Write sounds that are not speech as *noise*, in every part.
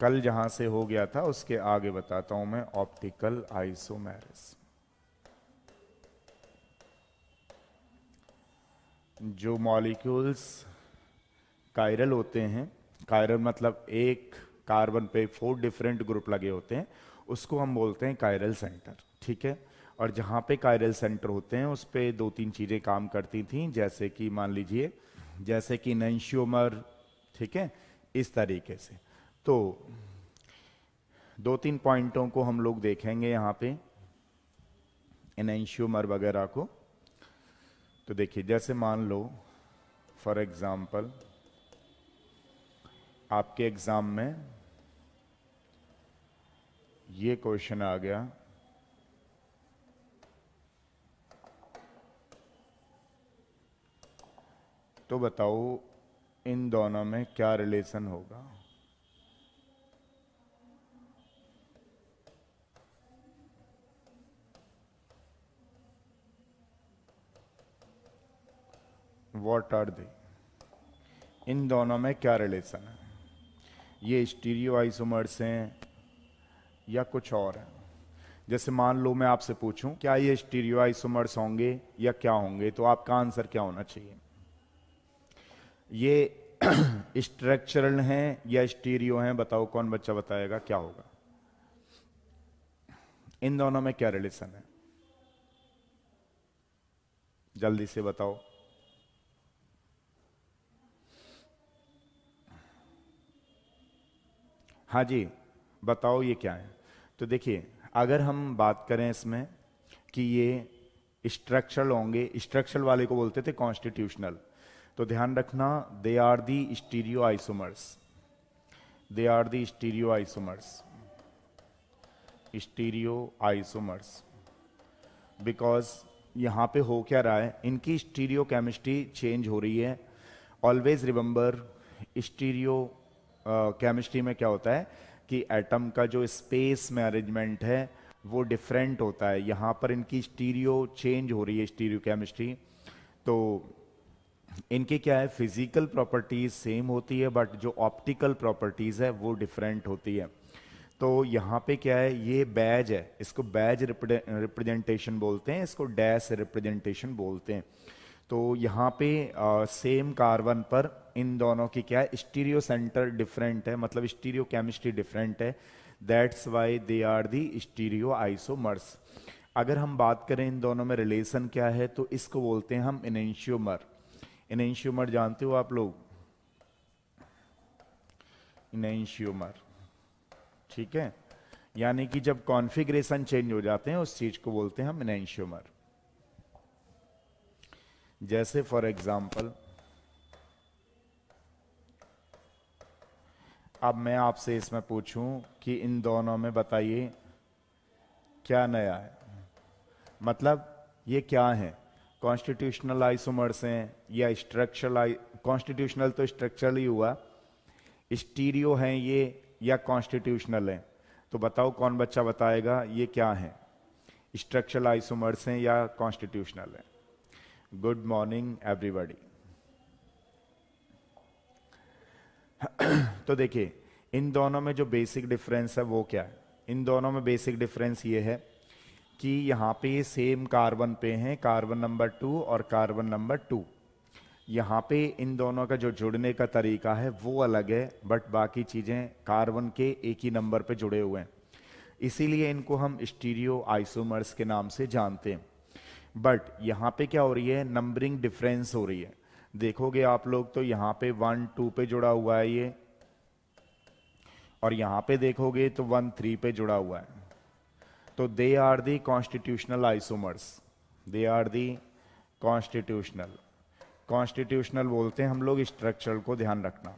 कल जहां से हो गया था उसके आगे बताता हूं मैं ऑप्टिकल आइसोमेरिस जो मॉलिक्यूल्स कायरल होते हैं कायरल मतलब एक कार्बन पे फोर डिफरेंट ग्रुप लगे होते हैं उसको हम बोलते हैं कायरल सेंटर ठीक है और जहां पे कायरल सेंटर होते हैं उस पर दो तीन चीज़ें काम करती थी जैसे कि मान लीजिए जैसे कि नंशियोमर ठीक है इस तरीके से तो दो तीन पॉइंटों को हम लोग देखेंगे यहाँ पे एनेंशियोमर वगैरह को तो देखिए जैसे मान लो फॉर एग्जाम्पल आपके एग्ज़ाम में ये क्वेश्चन आ गया तो बताओ इन दोनों में क्या रिलेशन होगा वॉट आर दे इन दोनों में क्या रिलेशन है ये स्टीरियो आइसोमर्स हैं या कुछ और है जैसे मान लो मैं आपसे पूछूं क्या ये स्टीरियो आइसोमर्स होंगे या क्या होंगे तो आपका आंसर क्या होना चाहिए ये स्ट्रक्चरल *clears throat* हैं या स्टीरियो हैं बताओ कौन बच्चा बताएगा क्या होगा इन दोनों में क्या रिलेशन है जल्दी से बताओ हाँ जी बताओ ये क्या है तो देखिए अगर हम बात करें इसमें कि ये स्ट्रक्चरल होंगे स्ट्रक्चरल वाले को बोलते थे कॉन्स्टिट्यूशनल तो ध्यान रखना they are the stereoisomers they are the stereoisomers stereoisomers because यहाँ पे हो क्या रहा है इनकी स्टीरियो केमिस्ट्री चेंज हो रही है ऑलवेज रिमेंबर स्टीरियो केमिस्ट्री में क्या होता है कि एटम का जो स्पेस में अरेंजमेंट है वो डिफरेंट होता है यहाँ पर इनकी स्टीरियो चेंज हो रही है स्टीरियो केमिस्ट्री तो इनके क्या है फिजिकल प्रॉपर्टीज सेम होती है बट जो ऑप्टिकल प्रॉपर्टीज़ है वो डिफरेंट होती है तो यहाँ पे क्या है ये बैज है इसको बैज रिप्रेजेंटेशन बोलते हैं इसको डैश रिप्रेजेंटेशन बोलते हैं तो यहाँ पे सेम कार्बन पर इन दोनों की क्या है स्टीरियो सेंटर डिफरेंट है मतलब स्टीरियो केमिस्ट्री डिफरेंट है that's why they are the stereoisomers अगर हम बात करें इन दोनों में रिलेशन क्या है तो इसको बोलते हैं हम इनेंशियोमर इनेंशियोमर जानते हो आप लोग इनेंशियोमर ठीक है यानी कि जब कॉन्फ़िगरेशन चेंज हो जाते हैं उस चीज को बोलते हैं हम इनेंशियोमर जैसे फॉर एग्जाम्पल अब मैं आपसे इसमें पूछूं कि इन दोनों में बताइए क्या नया है मतलब ये क्या है कॉन्स्टिट्यूशनल आइसोमर्स हैं या स्ट्रक्चरल कॉन्स्टिट्यूशनल तो स्ट्रक्चरल ही हुआ स्टीरियो हैं ये या कॉन्स्टिट्यूशनल हैं तो बताओ कौन बच्चा बताएगा ये क्या है स्ट्रक्चरल आइसोमर्स हैं या कॉन्स्टिट्यूशनल हैं Good मॉर्निंग एवरीबॉडी *clears throat* तो देखिए इन दोनों में जो बेसिक डिफरेंस है वो क्या है इन दोनों में बेसिक डिफरेंस ये है कि यहाँ पे ये सेम कार्बन पे हैं कार्बन नंबर टू और कार्बन नंबर टू यहाँ पे इन दोनों का जो जुड़ने का तरीका है वो अलग है बट बाकी चीज़ें कार्बन के एक ही नंबर पे जुड़े हुए हैं इसीलिए इनको हम स्टीरियो आइसोमर्स के नाम से जानते हैं बट यहां पे क्या हो रही है नंबरिंग डिफरेंस हो रही है देखोगे आप लोग तो यहां पे वन टू पे जुड़ा हुआ है ये और यहां पे देखोगे तो वन थ्री पे जुड़ा हुआ है तो they are the constitutional isomers they are the constitutional constitutional बोलते हैं हम लोग स्ट्रक्चरल को ध्यान रखना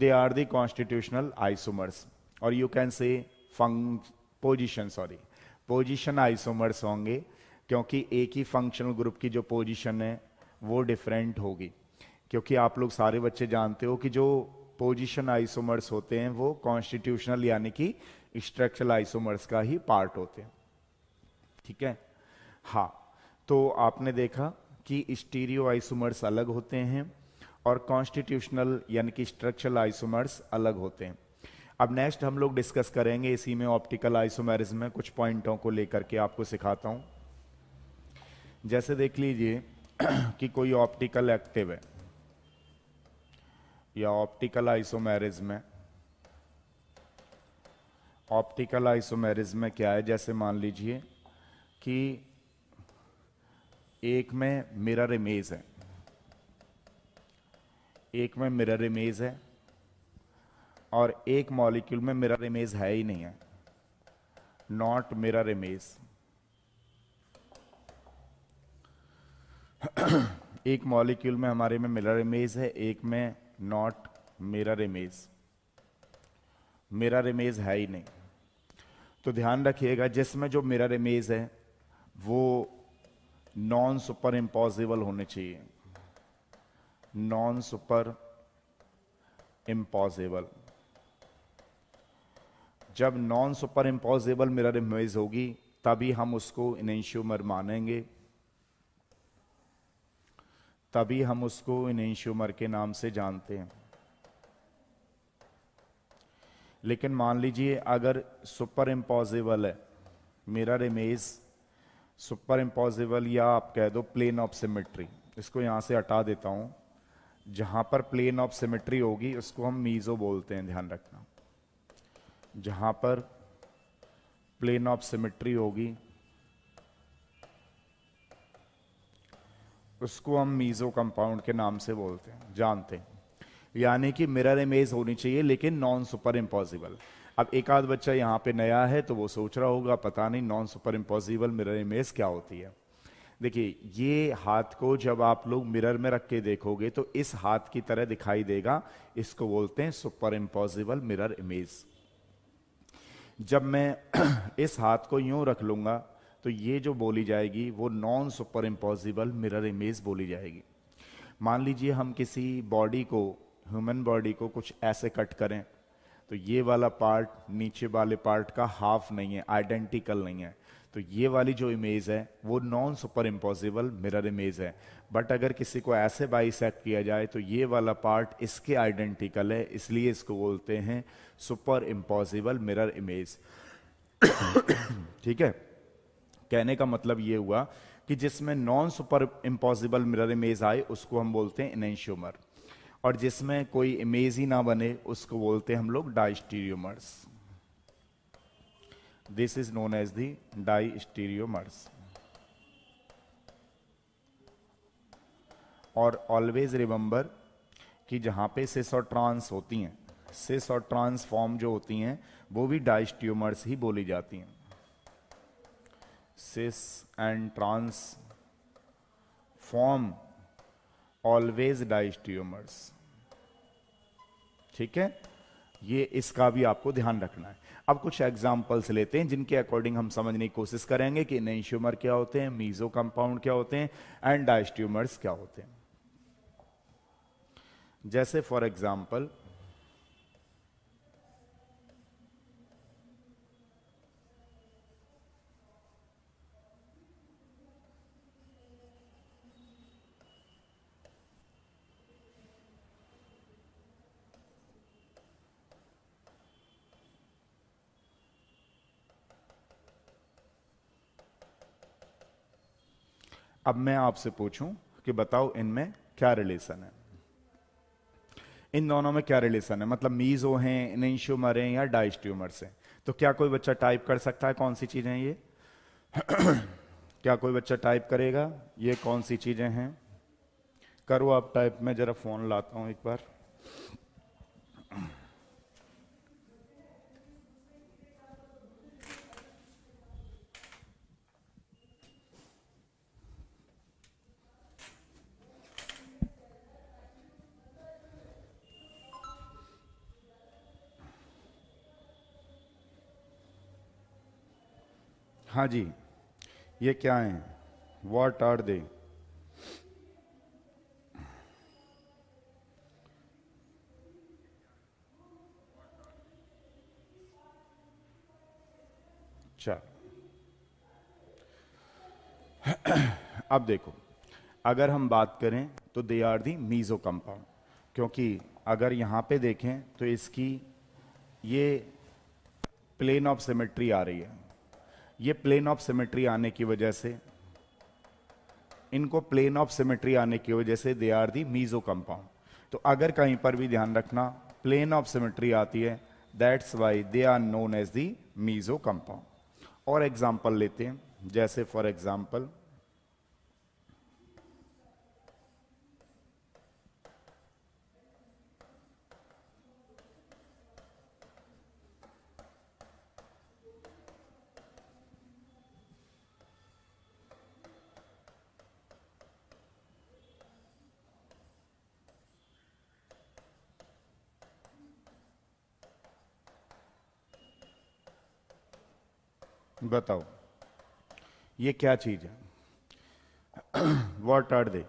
they are the constitutional isomers और यू कैन से फंक पोजिशन सॉरी पोजीशन आइसोमर्स होंगे क्योंकि एक ही फंक्शनल ग्रुप की जो पोजीशन है वो डिफरेंट होगी क्योंकि आप लोग सारे बच्चे जानते हो कि जो पोजीशन आइसोमर्स होते हैं वो कॉन्स्टिट्यूशनल यानी कि स्ट्रक्चरल आइसोमर्स का ही पार्ट होते हैं ठीक है हाँ तो आपने देखा कि स्टीरियो आइसोमर्स अलग होते हैं और कॉन्स्टिट्यूशनल यानी कि स्ट्रक्चरल आइसोमर्स अलग होते हैं अब नेक्स्ट हम लोग डिस्कस करेंगे इसी में ऑप्टिकल आइसोमेरिज्म में कुछ पॉइंटों को लेकर के आपको सिखाता हूँ जैसे देख लीजिए *clears throat* कि कोई ऑप्टिकल एक्टिव है या ऑप्टिकल आइसोमेरिज्म में ऑप्टिकल आइसोमेरिज्म में क्या है जैसे मान लीजिए कि एक में मिरर इमेज है एक में मिरर इमेज है और एक मॉलिक्यूल में मिरर इमेज है ही नहीं है नॉट मिरर इमेज एक मॉलिक्यूल में हमारे में मिरर इमेज है एक में not mirror image mirror image है ही नहीं तो ध्यान रखिएगा जिसमें जो मिरर इमेज है वो नॉन सुपर इम्पॉसिबल होने चाहिए नॉन सुपर इम्पॉसिबल जब non super impossible mirror image होगी तभी हम उसको इनेंश्यूमर मानेंगे तभी हम उसको इनेंश्यूमर के नाम से जानते हैं लेकिन मान लीजिए अगर सुपर इम्पॉजिबल है मिरर इमेज सुपर इम्पॉजिबल या आप कह दो प्लेन ऑफ सिमेट्री इसको यहां से हटा देता हूं जहां पर प्लेन ऑफ सिमेट्री होगी उसको हम मीज़ो बोलते हैं ध्यान रखना जहां पर प्लेन ऑफ सिमेट्री होगी उसको हम मीज़ो कंपाउंड के नाम से बोलते हैं जानते हैं यानी कि मिरर इमेज होनी चाहिए लेकिन नॉन सुपर इम्पॉसिबल अब एक आध बच्चा यहाँ पे नया है तो वो सोच रहा होगा पता नहीं non super impossible mirror image क्या होती है देखिए ये हाथ को जब आप लोग मिरर में रख के देखोगे तो इस हाथ की तरह दिखाई देगा इसको बोलते हैं सुपर इम्पॉसिबल मिरर इमेज जब मैं *clears throat* इस हाथ को यूं रख लूंगा तो ये जो बोली जाएगी वो non super impossible mirror image बोली जाएगी मान लीजिए हम किसी बॉडी को ह्यूमन बॉडी को कुछ ऐसे कट करें तो ये वाला पार्ट नीचे वाले पार्ट का हाफ नहीं है आइडेंटिकल नहीं है तो ये वाली जो इमेज है वो non super impossible mirror image है बट अगर किसी को ऐसे बाइसेक्ट किया जाए तो ये वाला पार्ट इसके आइडेंटिकल है इसलिए इसको बोलते हैं सुपर इम्पॉसिबल मिरर इमेज ठीक है कहने का मतलब ये हुआ कि जिसमें non super impossible mirror image आए उसको हम बोलते हैं इनशियोमर और जिसमें कोई इमेज ही ना बने उसको बोलते हैं हम लोग diastereomers This is known as the distereomers. और ऑलवेज रिमेंबर कि जहां पे सिस और ट्रांस होती हैं सिस और ट्रांस फॉर्म जो होती हैं वो भी डाइस्ट्यूमर्स ही बोली जाती हैं cis and trans form always diastereomers ठीक है ये इसका भी आपको ध्यान रखना है अब कुछ एग्जाम्पल्स लेते हैं जिनके अकॉर्डिंग हम समझने की कोशिश करेंगे कि नेंश्यूमर क्या होते हैं मीजो कंपाउंड क्या होते हैं एंड डाइस्ट्यूमर्स क्या होते हैं जैसे फॉर एग्जाम्पल अब मैं आपसे पूछूं कि बताओ इनमें क्या रिलेशन है इन दोनों में क्या रिलेशन है मतलब मीजो हैं निंशुमर हैं या डाइस ट्यूमर से तो क्या कोई बच्चा टाइप कर सकता है कौन सी चीजें ये *clears throat* क्या कोई बच्चा टाइप करेगा ये कौन सी चीजें हैं करो आप टाइप में जरा फोन लाता हूं एक बार हाँ जी ये क्या है वॉट आर दे अच्छा। *clears throat* अब देखो अगर हम बात करें तो they are the meso compound क्योंकि अगर यहां पे देखें तो इसकी ये प्लेन ऑफ सिमेट्री आ रही है ये प्लेन ऑफ सिमेट्री आने की वजह से इनको प्लेन ऑफ सिमेट्री आने की वजह से they are the meso compound तो अगर कहीं पर भी ध्यान रखना प्लेन ऑफ सिमेट्री आती है that's why they are known as the meso compound और एग्जाम्पल लेते हैं जैसे फॉर एग्जाम्पल बताओ ये क्या चीज है what are they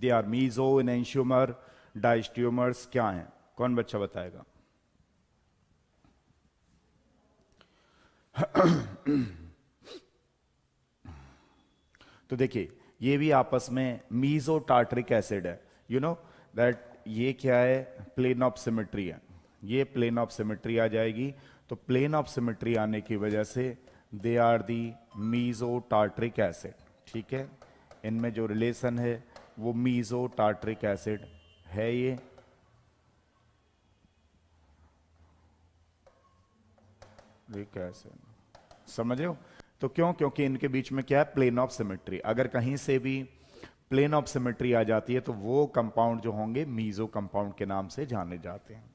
they are meso enantiomer diastereomers क्या हैं कौन बच्चा बताएगा *clears throat* तो देखिए ये भी आपस में मीजो टार्ट्रिक एसिड है यू नो दैट ये क्या है प्लेन ऑफ सिमेट्री है ये प्लेन ऑफ सिमेट्री आ जाएगी तो प्लेन ऑफ सिमेट्री आने की वजह से they are the meso tartaric acid ठीक है इनमें जो रिलेशन है वो मीजो टार्ट्रिक एसिड है ये एसिड समझे हो तो क्यों क्योंकि इनके बीच में क्या है प्लेन ऑफ सिमेट्री अगर कहीं से भी प्लेन ऑफ सिमेट्री आ जाती है तो वो कंपाउंड जो होंगे मीजो कंपाउंड के नाम से जाने जाते हैं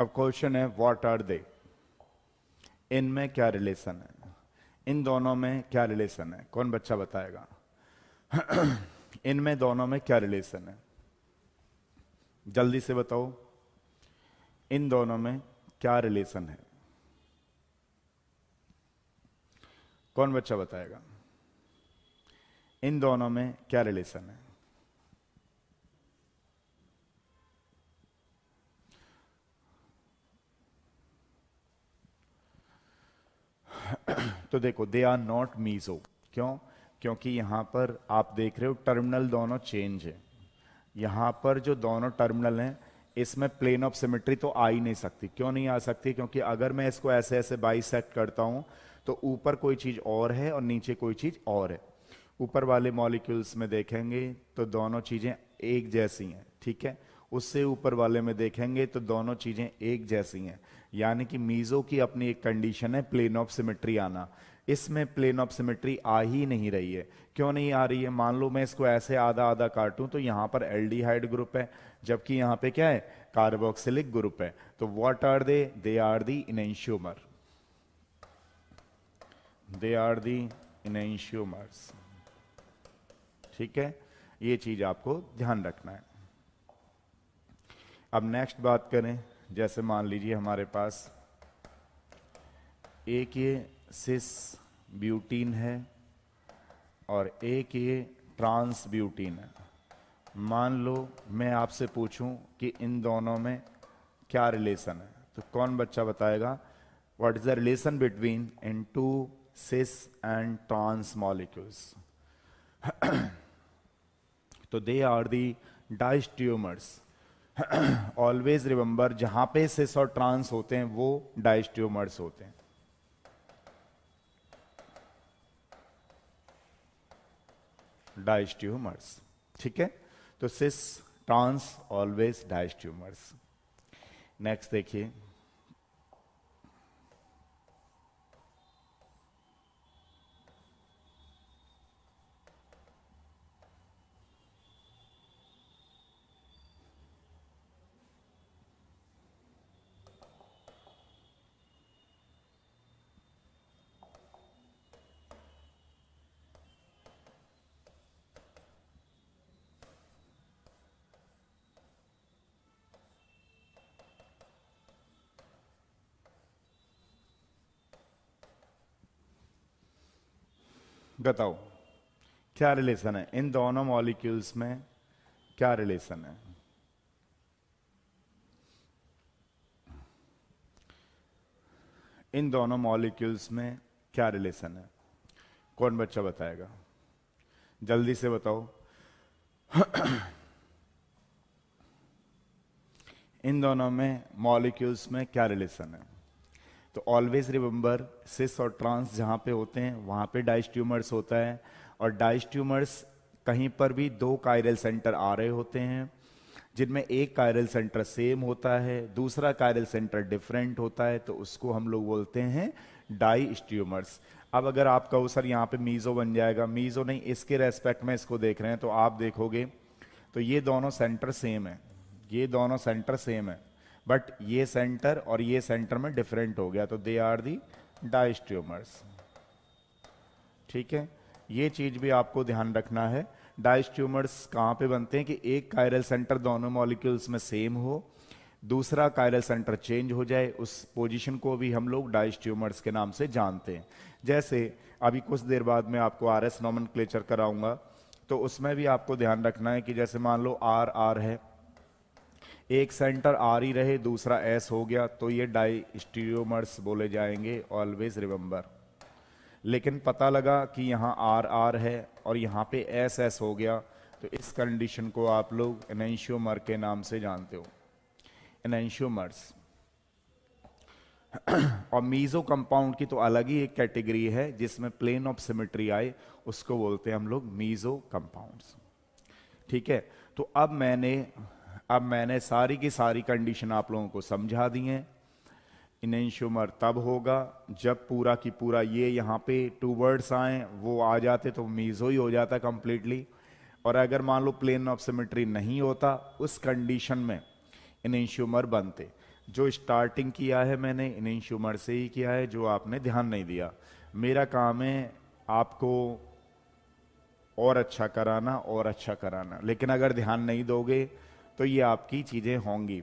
अब क्वेश्चन है व्हाट आर दे इनमें क्या रिलेशन है इन दोनों में क्या रिलेशन है कौन बच्चा बताएगा *clears throat* इनमें दोनों में क्या रिलेशन है जल्दी से बताओ इन दोनों में क्या रिलेशन है कौन बच्चा बताएगा इन दोनों में क्या रिलेशन है तो देखो दे आर नॉट मीज़ो क्यों क्योंकि यहां पर आप देख रहे हो टर्मिनल दोनों चेंज है यहां पर जो दोनों टर्मिनल हैं इसमें प्लेन ऑफ सिमेट्री तो आ ही नहीं सकती क्यों नहीं आ सकती क्योंकि अगर मैं इसको ऐसे ऐसे बाई सेट करता हूं तो ऊपर कोई चीज़ और है और नीचे कोई चीज़ और है ऊपर वाले मॉलिक्यूल्स में देखेंगे तो दोनों चीज़ें एक जैसी हैं ठीक है उससे ऊपर वाले में देखेंगे तो दोनों चीज़ें एक जैसी हैं यानी कि मीज़ो की अपनी एक कंडीशन है प्लेन ऑफ सिमेट्री आना इसमें प्लेन ऑफ सिमेट्री आ ही नहीं रही है क्यों नहीं आ रही है मान लो मैं इसको ऐसे आधा आधा काटूं तो यहां पर एल्डिहाइड ग्रुप है जबकि यहां पे क्या है कार्बोक्सिलिक ग्रुप है तो what are they they are the enantiomer they are the enantiomers ठीक है ये चीज आपको ध्यान रखना है अब नेक्स्ट बात करें जैसे मान लीजिए हमारे पास एक ये सिस ब्यूटीन है और एक ये ट्रांस ब्यूटीन है मान लो मैं आपसे पूछूं कि इन दोनों में क्या रिलेशन है तो कौन बच्चा बताएगा what is the relation between in two cis and trans molecules तो they are the diastereomers always remember जहां पे सिस और ट्रांस होते हैं वो डाइस्ट्योमर्स होते हैं डाइस्ट्यूमर्स ठीक है तो cis trans always diastereomers next देखिए बताओ क्या रिलेशन है इन दोनों मॉलिक्यूल्स में क्या रिलेशन है इन दोनों मॉलिक्यूल्स में क्या रिलेशन है कौन बच्चा बताएगा जल्दी से बताओ *clears throat* इन दोनों में मॉलिक्यूल्स में क्या रिलेशन है तो ऑलवेज रिमेंबर सिस और ट्रांस जहाँ पे होते हैं वहाँ पे डाइस ट्यूमर्स होता है और डाइस ट्यूमर्स कहीं पर भी दो कायरल सेंटर आ रहे होते हैं जिनमें एक कायरल सेंटर सेम होता है दूसरा कायरल सेंटर डिफरेंट होता है तो उसको हम लोग बोलते हैं डाई स्ट्यूमर्स अब अगर आप कहो सर यहाँ पे मीज़ो बन जाएगा मीज़ो नहीं इसके रेस्पेक्ट में इसको देख रहे हैं तो आप देखोगे तो ये दोनों सेंटर सेम है ये दोनों सेंटर सेम है बट ये सेंटर और ये सेंटर में डिफरेंट हो गया तो दे आर दी डाइस्ट्यूमर्स ठीक है ये चीज भी आपको ध्यान रखना है डाइस ट्यूमर्स कहाँ पे बनते हैं कि एक कायरल सेंटर दोनों मॉलिक्यूल्स में सेम हो दूसरा कायरल सेंटर चेंज हो जाए उस पोजीशन को भी हम लोग डाइस ट्यूमर्स के नाम से जानते हैं जैसे अभी कुछ देर बाद में आपको आर एस नॉमन कराऊंगा तो उसमें भी आपको ध्यान रखना है कि जैसे मान लो आर आर है एक सेंटर आर ही रहे दूसरा एस हो गया तो ये डाई स्टीरियोमर्स बोले जाएंगे ऑलवेज रिमेंबर लेकिन पता लगा कि यहाँ आर आर है और यहाँ पे एस एस हो गया तो इस कंडीशन को आप लोग एनेंशियोमर के नाम से जानते हो एनेंशियोमर्स *clears throat* और मीज़ो कंपाउंड की तो अलग ही एक कैटेगरी है जिसमें प्लेन ऑफ सिमेट्री आए उसको बोलते हैं हम लोग मीज़ो कंपाउंड्स ठीक है तो अब मैंने अब मैंने सारी की सारी कंडीशन आप लोगों को समझा दी हैं इनशुमर तब होगा जब पूरा की पूरा ये यहाँ पे टू वर्ड्स आए वो आ जाते तो मीज़ो ही हो जाता कम्प्लीटली और अगर मान लो प्लेन ऑफ सिमेट्री नहीं होता उस कंडीशन में इंश्यूमर बनते जो स्टार्टिंग किया है मैंने इंश्यूमर से ही किया है जो आपने ध्यान नहीं दिया मेरा काम है आपको और अच्छा कराना और अच्छा कराना लेकिन अगर ध्यान नहीं दोगे तो ये आपकी चीज़ें होंगी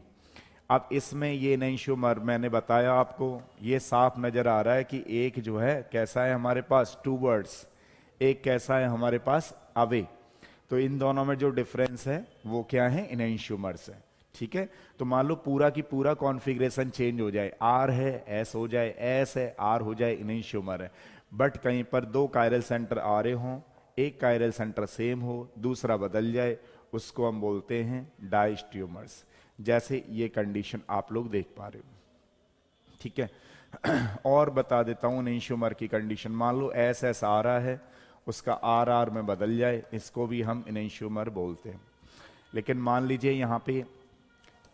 अब इसमें ये नहीं शुमर मैंने बताया आपको ये साफ नज़र आ रहा है कि एक जो है कैसा है हमारे पास टू वर्ड्स एक कैसा है हमारे पास अवे तो इन दोनों में जो डिफरेंस है वो क्या है इन शुमर्स है ठीक है तो मान लो पूरा की पूरा कॉन्फ़िगरेशन चेंज हो जाए आर है एस हो जाए एस है आर हो जाए इन शुमर है बट कहीं पर दो कायरल सेंटर आ रहे हों एक कायरल सेंटर सेम हो दूसरा बदल जाए उसको हम बोलते हैं डाइस ट्यूमर्स जैसे ये कंडीशन आप लोग देख पा रहे हो ठीक है *clears throat* और बता देता हूँ नहीं शुमर की कंडीशन मान लो एस एस आ रहा है उसका आर आर में बदल जाए इसको भी हम इनशुमर बोलते हैं लेकिन मान लीजिए यहाँ पे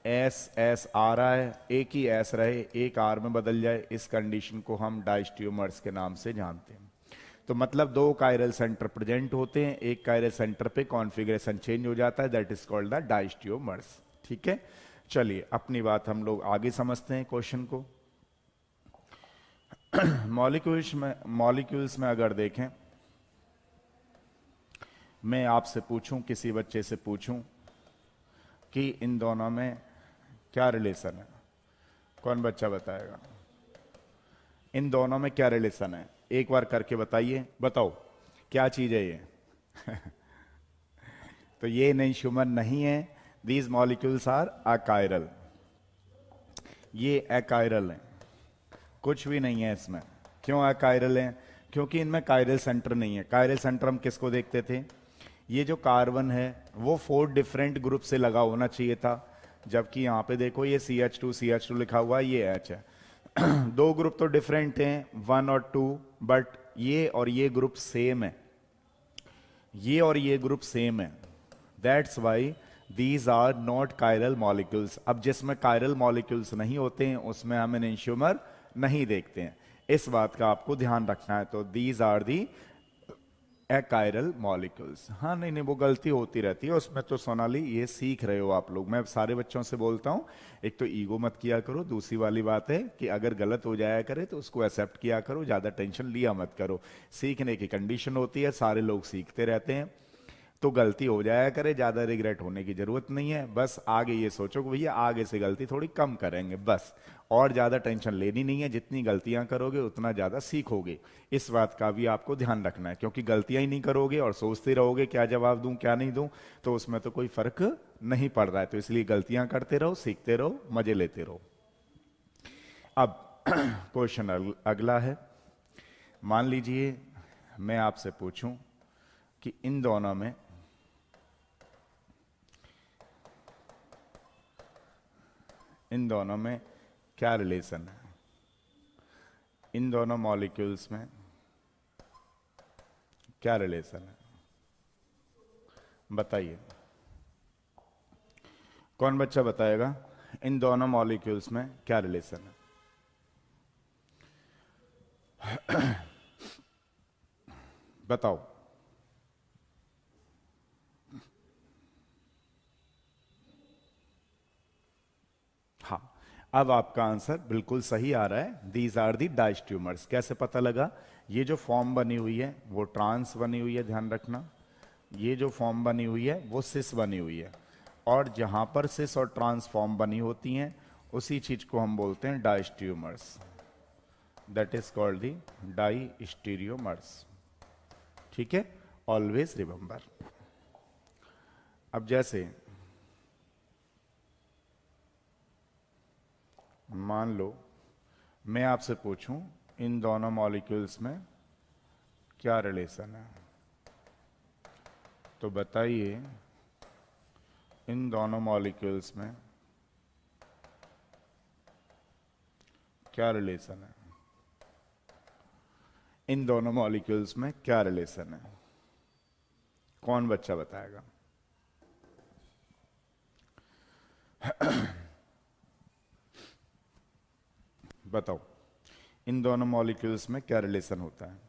एस एस आ रहा है एक ही एस रहे एक आर में बदल जाए इस कंडीशन को हम डाइस्ट्यूमर्स के नाम से जानते हैं तो मतलब दो कायरल सेंटर प्रेजेंट होते हैं एक कायरल सेंटर पे कॉन्फिग्रेशन चेंज हो जाता है that is called the diastereomers ठीक है चलिए अपनी बात हम लोग आगे समझते हैं क्वेश्चन को मॉलिक्यूल्स *coughs* में मॉलिक्यूल्स में अगर देखें मैं आपसे पूछूं किसी बच्चे से पूछूं कि इन दोनों में क्या रिलेशन है कौन बच्चा बताएगा इन दोनों में क्या रिलेशन है एक बार करके बताइए बताओ क्या चीज़ है ये *laughs* तो ये नहीं शुमन नहीं है दीज मॉलिक्यूल्स आर अकायरल ये अकायरल है कुछ भी नहीं है इसमें क्यों अकायरल है क्योंकि इनमें कायरल सेंटर नहीं है कायरल सेंटर हम किसको देखते थे ये जो कार्बन है वो फोर डिफरेंट ग्रुप से लगा होना चाहिए था जबकि यहाँ पे देखो ये C H two C H two लिखा हुआ ये एच है *clears throat* दो ग्रुप तो डिफरेंट हैं वन और टू बट ये और ये ग्रुप सेम है ये और ये ग्रुप सेम है that's why these are not chiral molecules अब जिसमें कायरल मॉलिक्यूल्स नहीं होते हैं उसमें हम इंश्यूमर नहीं देखते हैं इस बात का आपको ध्यान रखना है तो these are the achiral molecules हाँ नहीं नहीं वो गलती होती रहती है उसमें तो सोनाली ये सीख रहे हो आप लोग मैं सारे बच्चों से बोलता हूँ एक तो ईगो मत किया करो दूसरी वाली बात है कि अगर गलत हो जाया करे तो उसको एक्सेप्ट किया करो ज़्यादा टेंशन लिया मत करो सीखने की कंडीशन होती है सारे लोग सीखते रहते हैं तो गलती हो जाया करे ज़्यादा रिग्रेट होने की ज़रूरत नहीं है बस आगे ये सोचो कि भैया आगे से गलती थोड़ी कम करेंगे बस और ज़्यादा टेंशन लेनी नहीं है जितनी गलतियां करोगे उतना ज़्यादा सीखोगे इस बात का भी आपको ध्यान रखना है क्योंकि गलतियां ही नहीं करोगे और सोचते रहोगे क्या जवाब दूं क्या नहीं दूं तो उसमें तो कोई फ़र्क नहीं पड़ रहा है तो इसलिए गलतियां करते रहो सीखते रहो मज़े लेते रहो अब *clears throat* क्वेश्चन अगला है मान लीजिए मैं आपसे पूछूं कि इन दोनों में इन दोनों में क्या रिलेशन है इन दोनों मॉलिक्यूल्स में क्या रिलेशन है बताइए कौन बच्चा बताएगा इन दोनों मॉलिक्यूल्स में क्या रिलेशन है *coughs* बताओ अब आपका आंसर बिल्कुल सही आ रहा है these are the diastereomers कैसे पता लगा ये जो फॉर्म बनी हुई है वो ट्रांस बनी हुई है ध्यान रखना ये जो फॉर्म बनी हुई है वो सिस बनी हुई है और जहां पर सिस और ट्रांस फॉर्म बनी होती हैं उसी चीज़ को हम बोलते हैं diastereomers that is called the diastereomers ठीक है ऑलवेज रिमेंबर अब जैसे मान लो मैं आपसे पूछूं इन दोनों मॉलिक्यूल्स में क्या रिलेशन है तो बताइए इन दोनों मॉलिक्यूल्स में क्या रिलेशन है इन दोनों मॉलिक्यूल्स में क्या रिलेशन है कौन बच्चा बताएगा *clears throat* *clears throat* बताओ इन दोनों मॉलिक्यूल्स में क्या रिलेशन होता है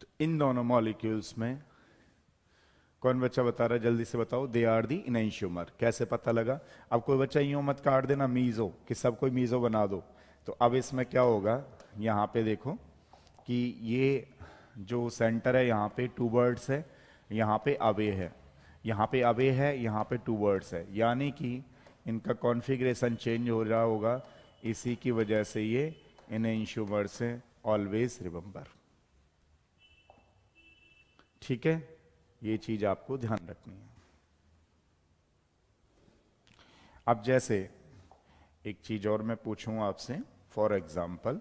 तो इन दोनों मॉलिक्यूल्स में कौन बच्चा बता रहा है जल्दी से बताओ दे आर दी इनशियोमर कैसे पता लगा अब कोई बच्चा यूं मत काट देना मीजो कि सब कोई मीजो बना दो तो अब इसमें क्या होगा यहां पे देखो कि ये जो सेंटर है यहाँ पे टू वर्ड्स है यहाँ पे अवे है यहाँ पे अवे है यहाँ पे टू वर्ड्स है यानी कि इनका कॉन्फ़िगरेशन चेंज हो रहा होगा इसी की वजह से ये इन इंश्योर हैं ऑलवेज रिम्बर ठीक है ये चीज़ आपको ध्यान रखनी है अब जैसे एक चीज़ और मैं पूछूं आपसे फॉर एग्जाम्पल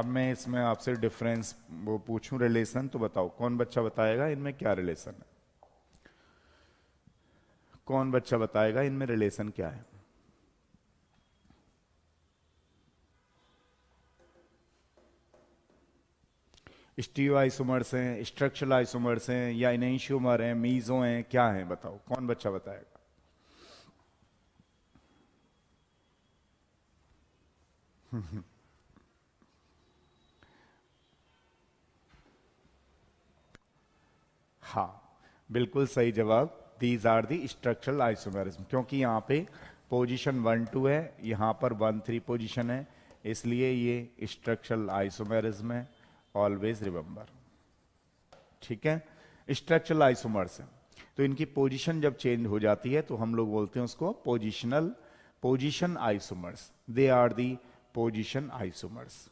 अब मैं इसमें आपसे डिफरेंस वो पूछूं रिलेशन तो बताओ कौन बच्चा बताएगा इनमें क्या रिलेशन है कौन बच्चा बताएगा इनमें रिलेशन क्या है स्टीव आइसोमर्स हैं स्ट्रक्चरल आइसोमर्स हैं या इनेंशियोमर हैं मीजो हैं क्या हैं बताओ कौन बच्चा बताएगा हम्म *laughs* हाँ बिल्कुल सही जवाब these are the structural isomerism क्योंकि यहाँ पे पोजीशन वन टू है यहाँ पर वन थ्री पोजीशन है इसलिए ये स्ट्रक्चरल आइसोमेरिज्म है ऑलवेज रिमेंबर ठीक है स्ट्रक्चरल आइसोमर्स है तो इनकी पोजीशन जब चेंज हो जाती है तो हम लोग बोलते हैं उसको positional position isomers they are the position isomers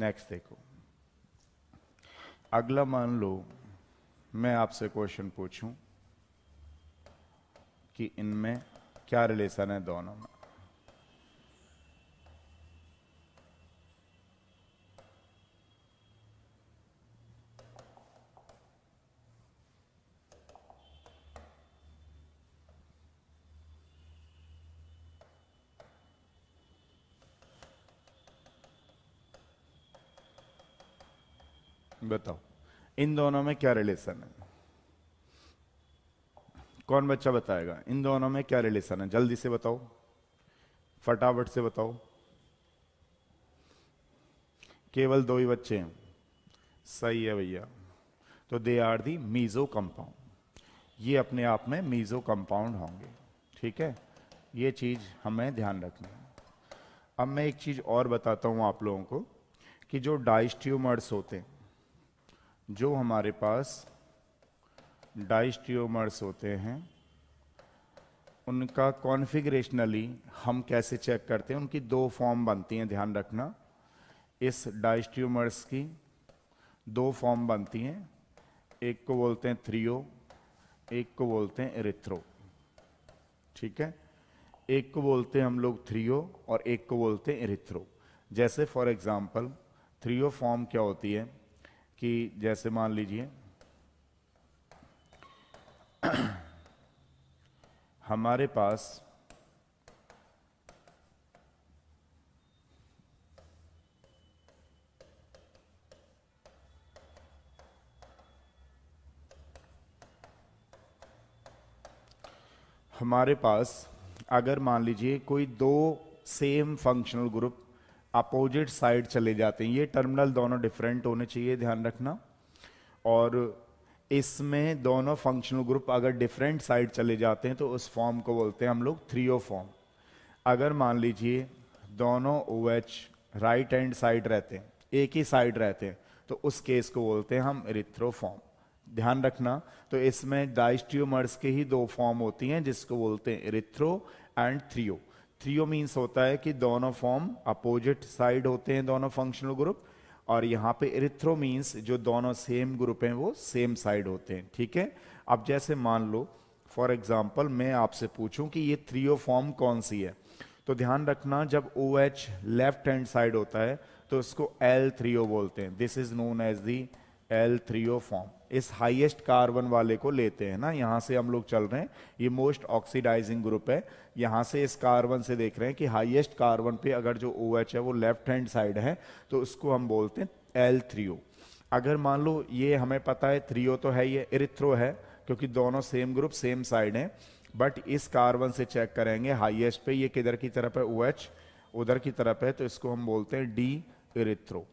next देखो अगला मान लो मैं आपसे क्वेश्चन पूछूं कि इनमें क्या रिलेशन है दोनों में बताओ इन दोनों में क्या रिलेशन है कौन बच्चा बताएगा इन दोनों में क्या रिलेशन है जल्दी से बताओ फटाफट से बताओ केवल दो ही बच्चे हैं सही है भैया तो they are the meso compound ये अपने आप में मीजो कंपाउंड होंगे ठीक है ये चीज़ हमें ध्यान रखनी है अब मैं एक चीज़ और बताता हूँ आप लोगों को कि जो डाइस्ट्यूमर्स होते हैं जो हमारे पास डाइस्टियोमर्स होते हैं उनका कॉन्फ़िगरेशनली हम कैसे चेक करते हैं उनकी दो फॉर्म बनती हैं ध्यान रखना इस डाइस्टियोमर्स की दो फॉर्म बनती हैं एक को बोलते हैं थ्रियो एक को बोलते हैं एरिथ्रो ठीक है एक को बोलते हैं हम लोग थ्रियो और एक को बोलते हैं एरिथ्रो जैसे फॉर एग्जांपल थ्रियो फॉर्म क्या होती है कि जैसे मान लीजिए *clears throat* हमारे पास हमारे पास अगर मान लीजिए कोई दो same functional group opposite side चले जाते हैं ये टर्मिनल दोनों डिफरेंट होने चाहिए ध्यान रखना और इसमें दोनों फंक्शनल ग्रुप अगर डिफरेंट साइड चले जाते हैं तो उस फॉर्म को बोलते हैं हम लोग थ्रियो फॉर्म अगर मान लीजिए दोनों O H right hand side रहते हैं एक ही साइड रहते हैं तो उस केस को बोलते हैं हम इरिथ्रो फॉर्म ध्यान रखना तो इसमें डाइस्ट्रियोमर्स के ही दो फॉर्म होती हैं जिसको बोलते हैं erythro and threo threo means होता है कि दोनों फॉर्म अपोजिट साइड होते हैं दोनों फंक्शनल ग्रुप और यहाँ पे इरिथ्रो मीन्स जो दोनों सेम ग्रुप हैं वो सेम साइड होते हैं ठीक है अब जैसे मान लो फॉर एग्जाम्पल मैं आपसे पूछूं कि ये थ्रियो फॉर्म कौन सी है तो ध्यान रखना जब O H left hand side होता है तो इसको एल थ्रियो बोलते हैं this is known as the L threo form इस हाईएस्ट कार्बन वाले को लेते हैं ना यहां से हम लोग चल रहे हैं ये मोस्ट ऑक्सीडाइजिंग ग्रुप है यहां से इस कार्बन से देख रहे हैं कि हाईएस्ट कार्बन पे अगर जो ओ OH है वो लेफ्ट हैंड साइड है तो उसको हम बोलते हैं एल अगर मान लो ये हमें पता है थ्री तो है ये इरिथ्रो है क्योंकि दोनों सेम ग्रुप सेम साइड है बट इस कार्बन से चेक करेंगे हाइएस्ट पे ये किधर की तरफ है ओ OH, उधर की तरफ है तो इसको हम बोलते हैं डी इरिथ्रो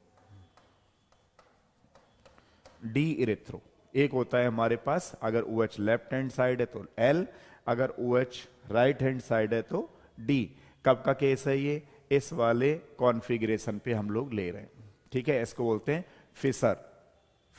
डी इरिथ्रो एक होता है हमारे पास अगर O H left hand side है तो एल अगर O H right hand side है तो डी कब का केस है ये इस वाले कॉन्फ़िगरेशन पे हम लोग ले रहे हैं ठीक है इसको बोलते हैं फिसर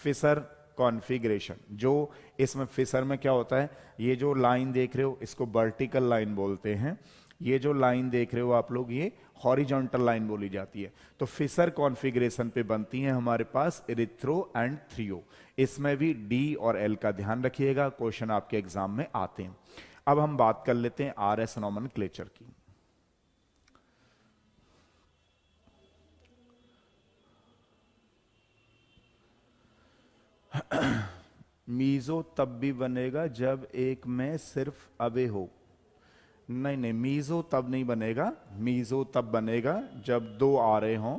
फिसर कॉन्फ़िगरेशन जो इसमें फिसर में क्या होता है ये जो लाइन देख रहे हो इसको वर्टिकल लाइन बोलते हैं ये जो लाइन देख रहे हो आप लोग ये हॉरिजॉन्टल लाइन बोली जाती है तो फिसर कॉन्फ़िगरेशन पे बनती हैं हमारे पास इरिथ्रो एंड थ्रियो इसमें भी डी और एल का ध्यान रखिएगा क्वेश्चन आपके एग्जाम में आते हैं अब हम बात कर लेते हैं आर एस नॉमन क्लेचर की *clears throat* मीजो तब भी बनेगा जब एक में सिर्फ अवे हो नहीं नहीं मीज़ो तब नहीं बनेगा मीज़ो तब बनेगा जब दो आ रहे हों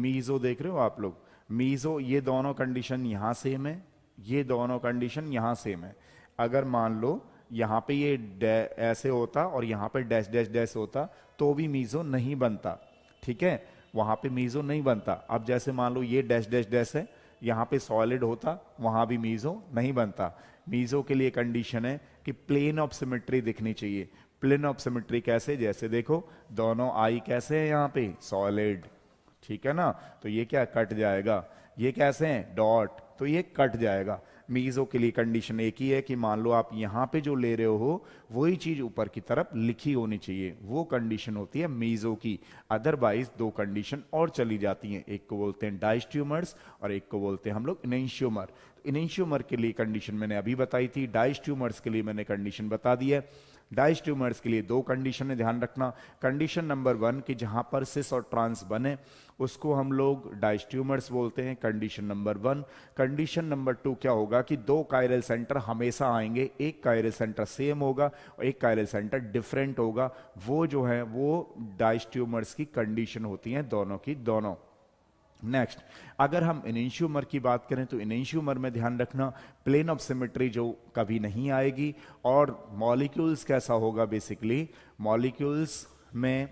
मीज़ो देख रहे हो आप लोग मीज़ो ये दोनों कंडीशन यहाँ सेम है ये दोनों कंडीशन यहाँ सेम है अगर मान लो यहाँ पे ये ऐसे होता और यहाँ पे डैश डैश डैश होता तो भी मीज़ो नहीं बनता ठीक है वहाँ पे मीज़ो नहीं बनता अब जैसे मान लो ये डैश डैश डैश है यहाँ पे सॉलिड होता वहाँ भी मीज़ो नहीं बनता मीज़ो के लिए कंडीशन है कि प्लेन ऑफ सिमेट्री दिखनी चाहिए प्लेन ऑफ सिमेट्री कैसे जैसे देखो दोनों आई कैसे है यहाँ पे सॉलिड ठीक है ना तो ये क्या कट जाएगा ये कैसे हैं डॉट तो ये कट जाएगा मीजो के लिए कंडीशन एक ही है कि मान लो आप यहाँ पे जो ले रहे हो वही चीज ऊपर की तरफ लिखी होनी चाहिए वो कंडीशन होती है मीजो की अदरवाइज दो कंडीशन और चली जाती हैं एक को बोलते हैं डाइस्ट्यूमर्स और एक को बोलते हैं हम लोग इनेंश्यूमर इनश्यूमर के लिए कंडीशन मैंने अभी बताई थी डाइस ट्यूमर्स के लिए मैंने कंडीशन बता दी है डाइस ट्यूमर्स के लिए दो कंडीशन है ध्यान रखना कंडीशन नंबर वन कि जहाँ पर सिस और ट्रांस बने उसको हम लोग डाइस ट्यूमर्स बोलते हैं condition number one condition number two क्या होगा कि दो कायरल सेंटर हमेशा आएंगे एक कायरल सेंटर सेम होगा और एक कायरल सेंटर डिफरेंट होगा वो जो है वो डाइस ट्यूमर्स की कंडीशन होती हैं दोनों की दोनों नेक्स्ट अगर हम इनेंशियोमर की बात करें तो इनेंशियोमर में ध्यान रखना प्लेन ऑफ सिमेट्री जो कभी नहीं आएगी और मॉलिक्यूल्स कैसा होगा बेसिकली मॉलिक्यूल्स में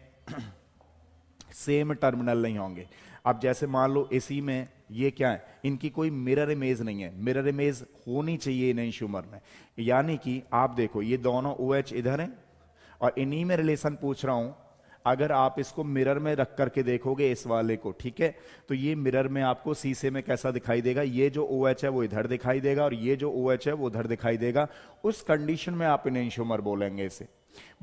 सेम *clears throat* टर्मिनल नहीं होंगे अब जैसे मान लो इसी में ये क्या है इनकी कोई मिरर इमेज नहीं है मिरर इमेज होनी चाहिए इनेंशियोमर में यानी कि आप देखो ये दोनों ओ OH इधर हैं और इन्हीं में रिलेशन पूछ रहा हूं अगर आप इसको मिरर में रख करके देखोगे इस वाले को ठीक है तो ये मिरर में आपको सीसे में कैसा दिखाई देगा ये जो ओ OH है वो इधर दिखाई देगा और ये जो ओ OH है वो उधर दिखाई देगा उस कंडीशन में आप इंश्योमर बोलेंगे इसे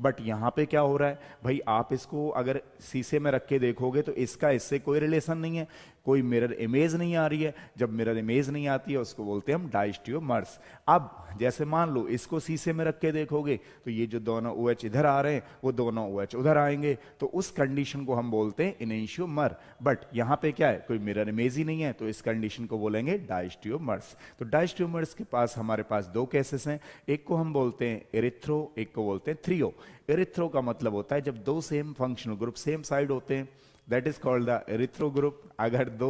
बट यहां पे क्या हो रहा है भाई आप इसको अगर शीशे में रख के देखोगे तो इसका इससे कोई रिलेशन नहीं है कोई मिरर इमेज नहीं आ रही है जब मिरर इमेज नहीं आती है उसको बोलते हैं हम डाइस्टियोमर्स अब जैसे मान लो इसको शीशे में रख के देखोगे तो ये जो दोनों ओ OH इधर आ रहे हैं वो दोनों ओ OH उधर आएंगे तो उस कंडीशन को हम बोलते हैं मर बट यहाँ पे क्या है कोई मिरर इमेज ही नहीं है तो इस कंडीशन को बोलेंगे डाइस्टियोमर्स तो डाइस्टियोमर्स के पास हमारे पास दो केसेस हैं एक को हम बोलते हैं एरिथ्रो एक को बोलते हैं थ्रियो एरिथ्रो का मतलब होता है जब दो same functional group same side होते हैं that is called the erythro group अगर दो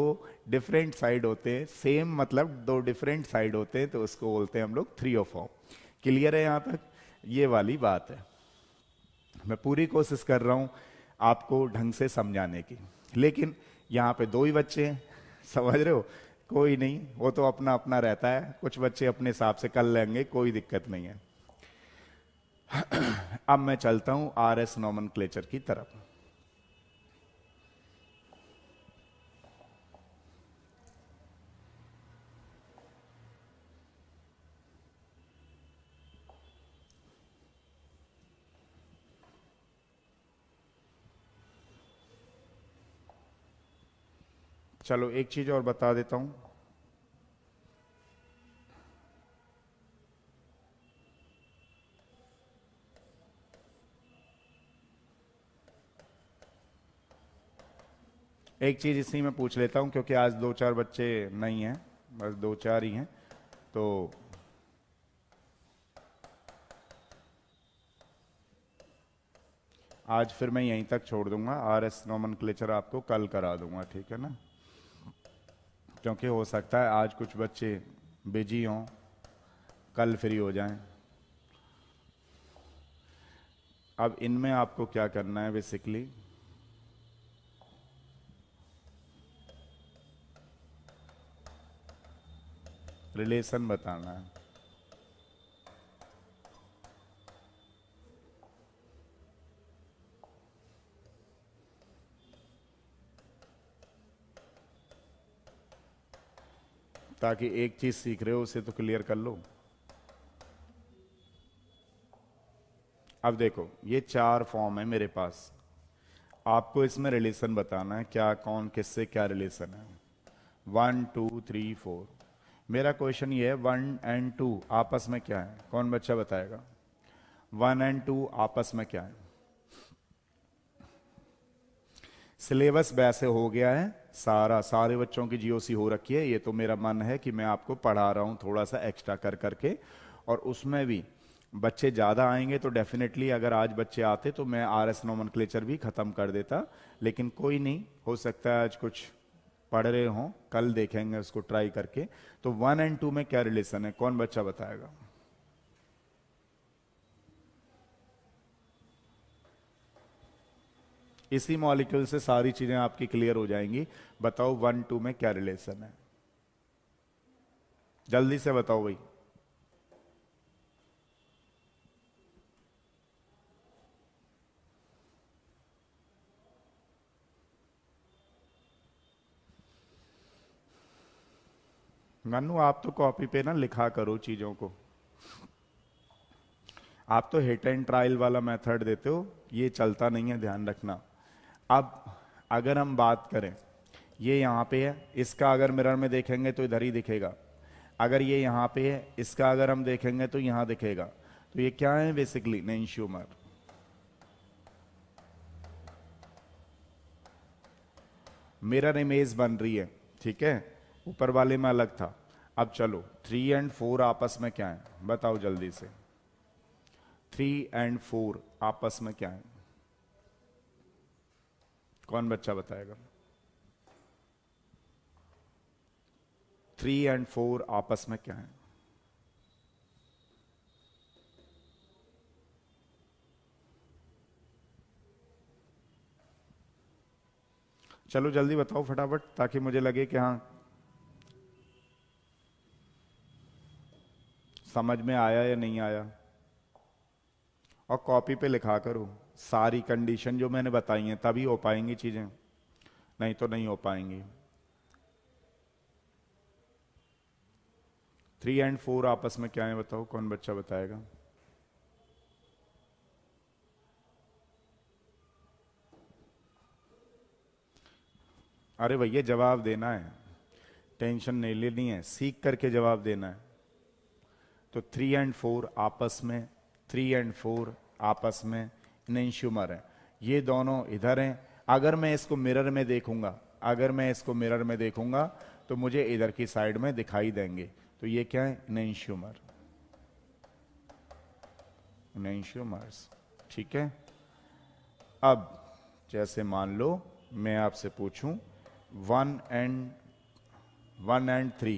डिफरेंट साइड होते हैं सेम मतलब दो डिफरेंट साइड होते हैं तो उसको बोलते हैं हम लोग थ्री ऑफ फॉर्म क्लियर है यहाँ तक ये वाली बात है मैं पूरी कोशिश कर रहा हूँ आपको ढंग से समझाने की लेकिन यहाँ पे दो ही बच्चे हैं समझ रहे हो कोई नहीं वो तो अपना अपना रहता है कुछ बच्चे अपने हिसाब से कर लेंगे कोई दिक्कत नहीं है *clears throat* अब मैं चलता हूँ आर एस नॉमन की तरफ चलो एक चीज और बता देता हूं एक चीज इसी में पूछ लेता हूं क्योंकि आज दो चार बच्चे नहीं हैं बस दो चार ही हैं तो आज फिर मैं यहीं तक छोड़ दूंगा आर एस नॉमन क्लेचर आपको कल करा दूंगा ठीक है ना क्योंकि हो सकता है आज कुछ बच्चे बिजी हों कल फ्री हो जाएं अब इनमें आपको क्या करना है बेसिकली रिलेशन बताना है ताकि एक चीज सीख रहे हो उसे तो क्लियर कर लो अब देखो ये चार फॉर्म है मेरे पास आपको इसमें रिलेशन बताना है क्या कौन किससे क्या रिलेशन है वन टू थ्री फोर मेरा क्वेश्चन ये है वन एंड टू आपस में क्या है कौन बच्चा बताएगा वन एंड टू आपस में क्या है सिलेबस वैसे हो गया है सारा सारे बच्चों की जीओसी हो रखी है ये तो मेरा मन है कि मैं आपको पढ़ा रहा हूँ थोड़ा सा एक्स्ट्रा कर करके और उसमें भी बच्चे ज़्यादा आएंगे तो डेफिनेटली अगर आज बच्चे आते तो मैं आर एस नोमनक्लेचर भी ख़त्म कर देता लेकिन कोई नहीं हो सकता है आज कुछ पढ़ रहे हों कल देखेंगे उसको ट्राई करके तो वन एंड टू में क्या रिलेशन है कौन बच्चा बताएगा इसी मॉलिक्यूल से सारी चीजें आपकी क्लियर हो जाएंगी बताओ वन टू में क्या रिलेशन है जल्दी से बताओ भाई नन्नू आप तो कॉपी पे ना लिखा करो चीजों को आप तो हिट एंड ट्रायल वाला मेथड देते हो ये चलता नहीं है ध्यान रखना अब अगर हम बात करें ये यहाँ पे है इसका अगर मिरर में देखेंगे तो इधर ही दिखेगा अगर ये यहाँ पे है इसका अगर हम देखेंगे तो यहाँ दिखेगा तो ये क्या है basically enantiomer mirror image बन रही है ठीक है ऊपर वाले में अलग था अब चलो थ्री एंड फोर आपस में क्या है बताओ जल्दी से थ्री एंड फोर आपस में क्या है कौन बच्चा बताएगा थ्री एंड फोर आपस में क्या है चलो जल्दी बताओ फटाफट ताकि मुझे लगे कि हाँ समझ में आया या नहीं आया और कॉपी पे लिखा करो सारी कंडीशन जो मैंने बताई हैं तभी हो पाएंगी चीज़ें नहीं तो नहीं हो पाएंगी थ्री एंड फोर आपस में क्या है बताओ कौन बच्चा बताएगा अरे भैया जवाब देना है टेंशन नहीं लेनी है सीख करके जवाब देना है तो थ्री एंड फोर आपस में थ्री एंड फोर आपस में नहीं है ये दोनों इधर हैं अगर मैं इसको मिरर में देखूंगा अगर मैं इसको मिरर में देखूंगा तो मुझे इधर की साइड में दिखाई देंगे तो ये क्या है नहीं शुमर ठीक है अब जैसे मान लो मैं आपसे पूछूं one and one and three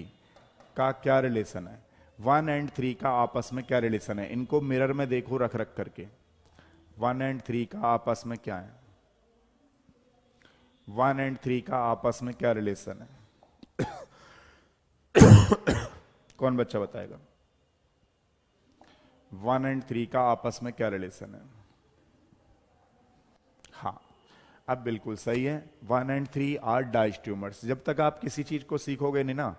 का क्या रिलेशन है वन एंड थ्री का आपस में क्या रिलेशन है इनको मिरर में देखो रख रख करके वन एंड थ्री का आपस में क्या है वन एंड थ्री का आपस में क्या रिलेशन है *coughs* कौन बच्चा बताएगा वन एंड थ्री का आपस में क्या रिलेशन है हाँ अब बिल्कुल सही है one and three are diastereomers जब तक आप किसी चीज को सीखोगे नहीं ना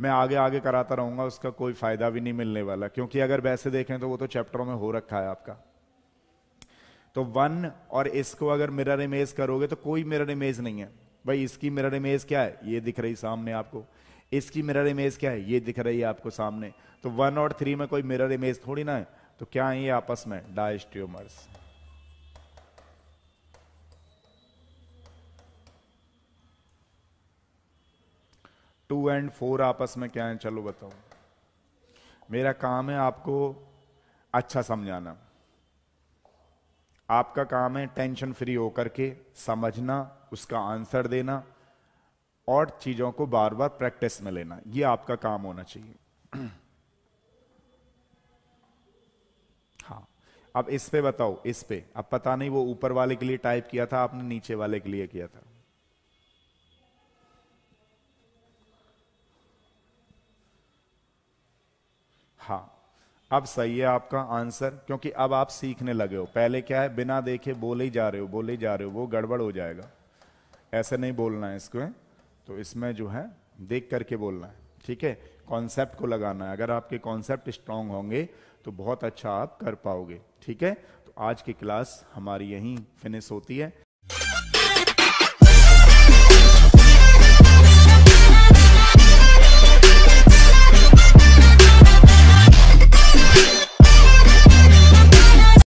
मैं आगे आगे कराता रहूंगा उसका कोई फायदा भी नहीं मिलने वाला क्योंकि अगर वैसे देखें तो वो तो चैप्टरों में हो रखा है आपका तो वन और इसको अगर मिरर इमेज करोगे तो कोई मिरर इमेज नहीं है भाई इसकी मिरर इमेज क्या है ये दिख रही सामने आपको इसकी मिरर इमेज क्या है ये दिख रही है आपको सामने तो वन और थ्री में कोई मिरर इमेज थोड़ी ना है तो क्या है ये आपस में डायस्ट्यूमर्स टू एंड फोर आपस में क्या है चलो बताओ मेरा काम है आपको अच्छा समझाना आपका काम है टेंशन फ्री होकर के समझना उसका आंसर देना और चीज़ों को बार बार प्रैक्टिस में लेना ये आपका काम होना चाहिए *clears throat* हाँ अब इस पे बताओ इस पे अब पता नहीं वो ऊपर वाले के लिए टाइप किया था आपने नीचे वाले के लिए किया था हाँ अब सही है आपका आंसर क्योंकि अब आप सीखने लगे हो पहले क्या है बिना देखे बोले ही जा रहे हो बोले ही जा रहे हो वो गड़बड़ हो जाएगा ऐसे नहीं बोलना है इसको है। तो इसमें जो है देख करके बोलना है ठीक है कॉन्सेप्ट को लगाना है अगर आपके कॉन्सेप्ट स्ट्रांग होंगे तो बहुत अच्छा आप कर पाओगे ठीक है तो आज की क्लास हमारी यहीं फिनिश होती है